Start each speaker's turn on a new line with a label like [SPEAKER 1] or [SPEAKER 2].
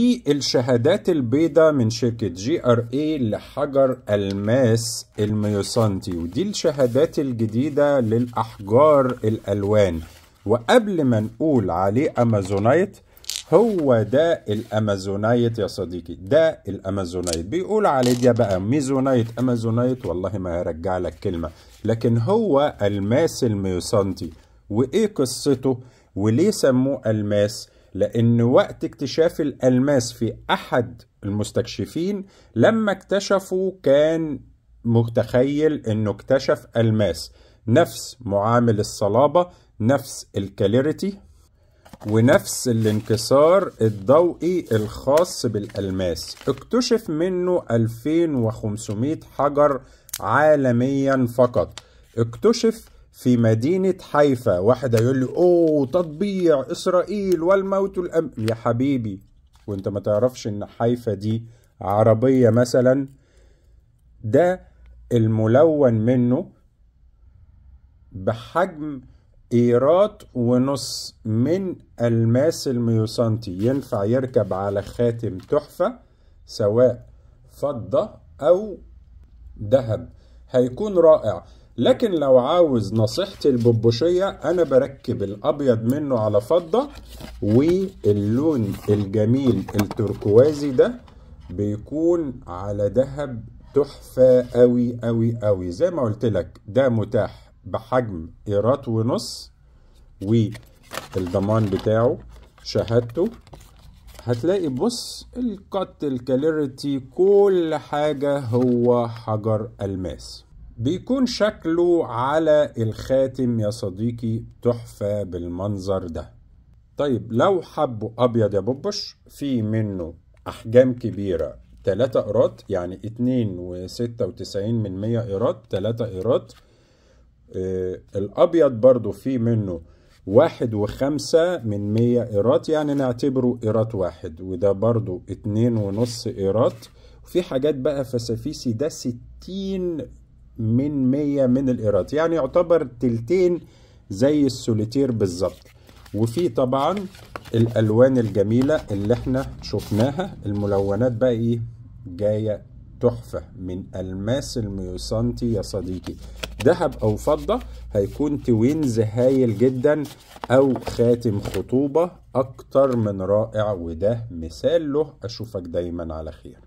[SPEAKER 1] في الشهادات البيضاء من شركة جي ار اي لحجر الماس الميوسانتي ودي الشهادات الجديدة للأحجار الألوان وقبل ما نقول عليه أمازونايت هو ده الأمازونايت يا صديقي ده الأمازونايت بيقول عليه ده بقى ميزونايت أمازونايت والله ما هرجع لك كلمة لكن هو الماس الميوسانتي وإيه قصته وليه سموه الماس لأن وقت اكتشاف الألماس في أحد المستكشفين لما اكتشفوا كان متخيل أنه اكتشف ألماس نفس معامل الصلابة نفس الكاليريتي ونفس الانكسار الضوئي الخاص بالألماس اكتشف منه 2500 حجر عالميا فقط اكتشف في مدينة حيفا واحد يقول لي أوه تطبيع إسرائيل والموت الأم يا حبيبي وانت ما تعرفش ان حيفا دي عربية مثلا ده الملون منه بحجم ايرات ونص من الماس الميوسانتي ينفع يركب على خاتم تحفة سواء فضة او ذهب هيكون رائع لكن لو عاوز نصيحتي الببوشية أنا بركب الأبيض منه على فضة واللون الجميل التركوازي ده بيكون على ذهب تحفة أوي أوي أوي زي ما قلت لك ده متاح بحجم إيرات ونص والضمان بتاعه شهادته هتلاقي بص القط الكاليريتي كل حاجة هو حجر ألماس بيكون شكله على الخاتم يا صديقي تحفة بالمنظر ده طيب لو حبه أبيض يا بوبش في منه أحجام كبيرة 3 إيراد يعني 2.96 من 100 إيراد 3 إيراد آه الأبيض برضو في منه واحد وخمسة من مية قيراط يعني نعتبره قيراط واحد وده برضو اتنين ونص قيراط وفي حاجات بقى فسافيسي ده ستين من مية من الإيراد يعني يعتبر تلتين زي السوليتير بالظبط وفي طبعا الألوان الجميلة اللي احنا شفناها الملونات بقى ايه جاية تحفة من ألماس الميوسانتي يا صديقي ذهب أو فضة هيكون توينز هايل جدا أو خاتم خطوبة أكتر من رائع وده مثال له أشوفك دايما على خير